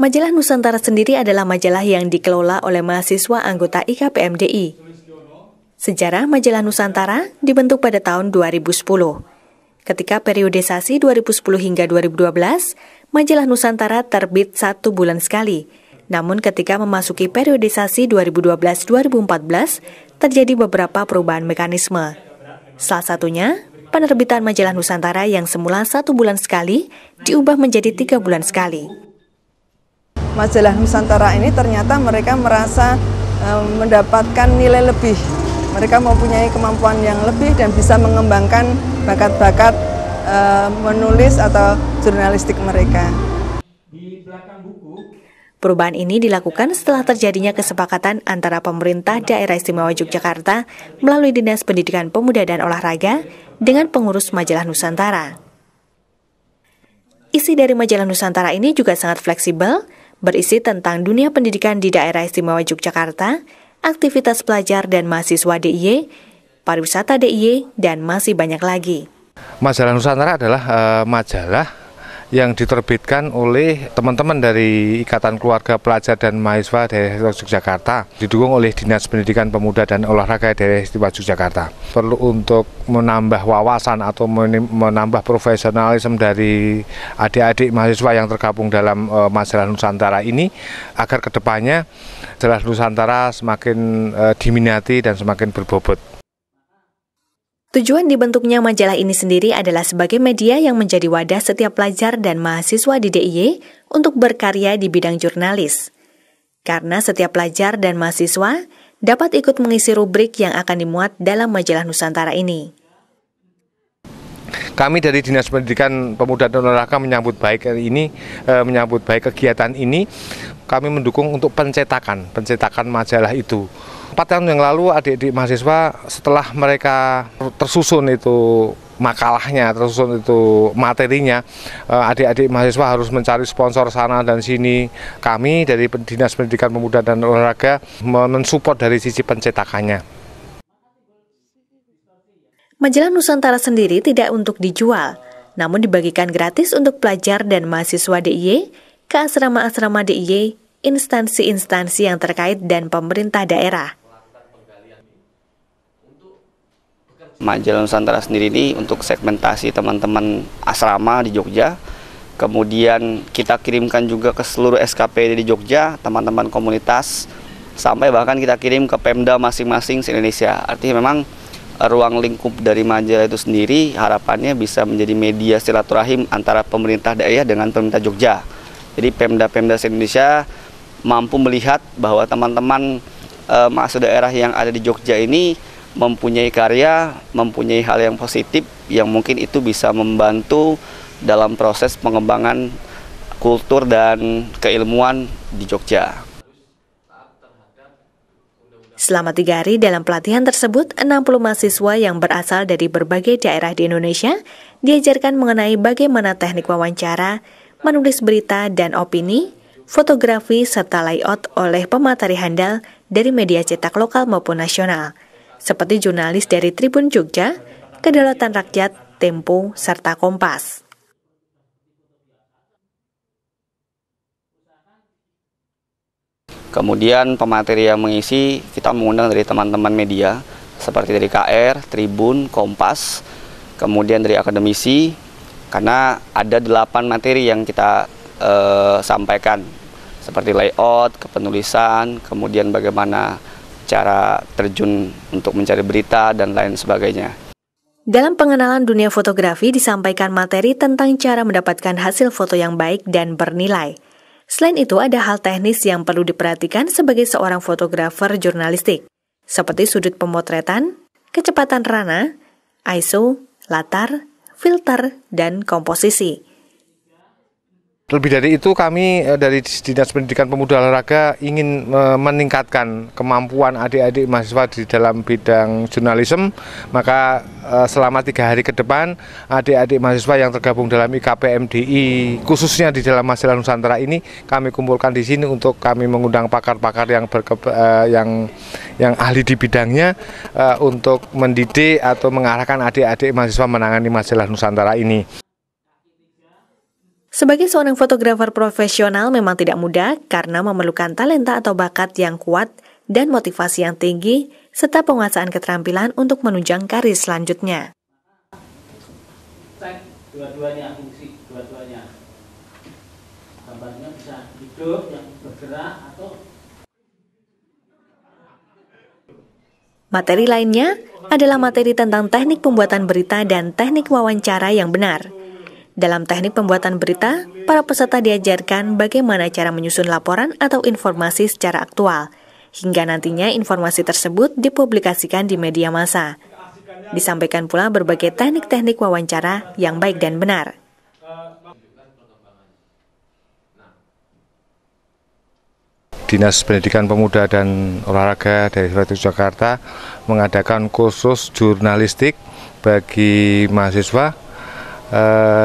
Majalah Nusantara sendiri adalah majalah yang dikelola oleh mahasiswa anggota IKPMDI. Sejarah Majalah Nusantara dibentuk pada tahun 2010. Ketika periodisasi 2010 hingga 2012, Majalah Nusantara terbit satu bulan sekali. Namun ketika memasuki periodisasi 2012-2014, terjadi beberapa perubahan mekanisme. Salah satunya, penerbitan Majalah Nusantara yang semula satu bulan sekali, diubah menjadi tiga bulan sekali majalah Nusantara ini ternyata mereka merasa e, mendapatkan nilai lebih. Mereka mempunyai kemampuan yang lebih dan bisa mengembangkan bakat-bakat e, menulis atau jurnalistik mereka. Perubahan ini dilakukan setelah terjadinya kesepakatan antara pemerintah daerah istimewa Yogyakarta melalui Dinas Pendidikan Pemuda dan Olahraga dengan pengurus majalah Nusantara. Isi dari majalah Nusantara ini juga sangat fleksibel, berisi tentang dunia pendidikan di daerah istimewa Yogyakarta, aktivitas pelajar dan mahasiswa DIY, pariwisata DIY, dan masih banyak lagi. Majalah Nusantara adalah uh, majalah yang diterbitkan oleh teman-teman dari Ikatan Keluarga Pelajar dan Mahasiswa daerah Yogyakarta didukung oleh Dinas Pendidikan Pemuda dan Olahraga daerah istimewa Yogyakarta. Perlu untuk menambah wawasan atau menambah profesionalisme dari adik-adik mahasiswa yang tergabung dalam uh, eh, masalah Nusantara ini agar kedepannya jelas Nusantara semakin uh, diminati dan semakin berbobot. Tujuan dibentuknya majalah ini sendiri adalah sebagai media yang menjadi wadah setiap pelajar dan mahasiswa di DIY untuk berkarya di bidang jurnalis. Karena setiap pelajar dan mahasiswa dapat ikut mengisi rubrik yang akan dimuat dalam majalah Nusantara ini. Kami dari Dinas Pendidikan Pemuda dan Olahraga menyambut baik ini, eh, menyambut baik kegiatan ini kami mendukung untuk pencetakan, pencetakan majalah itu. Empat tahun yang lalu adik-adik mahasiswa setelah mereka tersusun itu makalahnya, tersusun itu materinya, eh, adik-adik mahasiswa harus mencari sponsor sana dan sini. Kami dari Dinas Pendidikan Pemuda dan Olahraga mensupport dari sisi pencetakannya. Majalah Nusantara sendiri tidak untuk dijual, namun dibagikan gratis untuk pelajar dan mahasiswa DIY ke asrama-asrama DIY, instansi-instansi yang terkait dan pemerintah daerah. Majelis Nusantara sendiri ini untuk segmentasi teman-teman asrama di Jogja. Kemudian kita kirimkan juga ke seluruh SKPD di Jogja, teman-teman komunitas, sampai bahkan kita kirim ke Pemda masing-masing se-Indonesia. Artinya memang eh, ruang lingkup dari majalah itu sendiri harapannya bisa menjadi media silaturahim antara pemerintah daerah dengan pemerintah Jogja. Jadi Pemda-Pemda indonesia mampu melihat bahwa teman-teman e, mahasiswa daerah yang ada di Jogja ini mempunyai karya, mempunyai hal yang positif yang mungkin itu bisa membantu dalam proses pengembangan kultur dan keilmuan di Jogja. Selama tiga hari dalam pelatihan tersebut, 60 mahasiswa yang berasal dari berbagai daerah di Indonesia diajarkan mengenai bagaimana teknik wawancara, menulis berita dan opini, fotografi serta layout oleh pemateri handal dari media cetak lokal maupun nasional, seperti jurnalis dari Tribun Jogja, Kedaulatan Rakyat, Tempo, serta Kompas. Kemudian pemateri yang mengisi kita mengundang dari teman-teman media seperti dari KR, Tribun, Kompas, kemudian dari akademisi, karena ada delapan materi yang kita uh, sampaikan seperti layout, kepenulisan, kemudian bagaimana cara terjun untuk mencari berita dan lain sebagainya. Dalam pengenalan dunia fotografi disampaikan materi tentang cara mendapatkan hasil foto yang baik dan bernilai. Selain itu ada hal teknis yang perlu diperhatikan sebagai seorang fotografer jurnalistik, seperti sudut pemotretan, kecepatan rana, ISO, latar, filter, dan komposisi. Lebih dari itu kami eh, dari Dinas Pendidikan Pemuda Olahraga ingin eh, meningkatkan kemampuan adik-adik mahasiswa di dalam bidang jurnalisme. Maka eh, selama tiga hari ke depan adik-adik mahasiswa yang tergabung dalam IKPMDI khususnya di dalam masalah Nusantara ini kami kumpulkan di sini untuk kami mengundang pakar-pakar yang yang yang ahli di bidangnya uh, untuk mendidik atau mengarahkan adik-adik mahasiswa menangani masalah Nusantara ini. Sebagai seorang fotografer profesional memang tidak mudah karena memerlukan talenta atau bakat yang kuat dan motivasi yang tinggi serta penguasaan keterampilan untuk menunjang karir selanjutnya. dua-duanya fungsi dua-duanya. Gambarnya bisa hidup yang bergerak atau Materi lainnya adalah materi tentang teknik pembuatan berita dan teknik wawancara yang benar. Dalam teknik pembuatan berita, para peserta diajarkan bagaimana cara menyusun laporan atau informasi secara aktual, hingga nantinya informasi tersebut dipublikasikan di media massa. Disampaikan pula berbagai teknik-teknik wawancara yang baik dan benar. Dinas Pendidikan Pemuda dan Olahraga dari Surabaya Jakarta mengadakan kursus jurnalistik bagi mahasiswa E,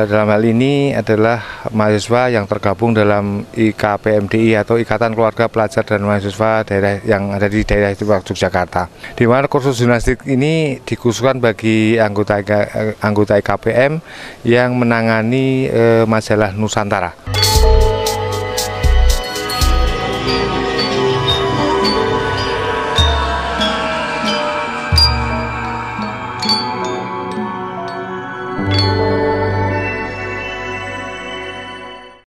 dalam hal ini adalah mahasiswa yang tergabung dalam IKPMDI atau Ikatan Keluarga Pelajar dan Mahasiswa daerah yang ada di daerah Yogyakarta. Di mana kursus jurnalistik ini dikhususkan bagi anggota eh, anggota IKPM yang menangani masalah eh, majalah Nusantara.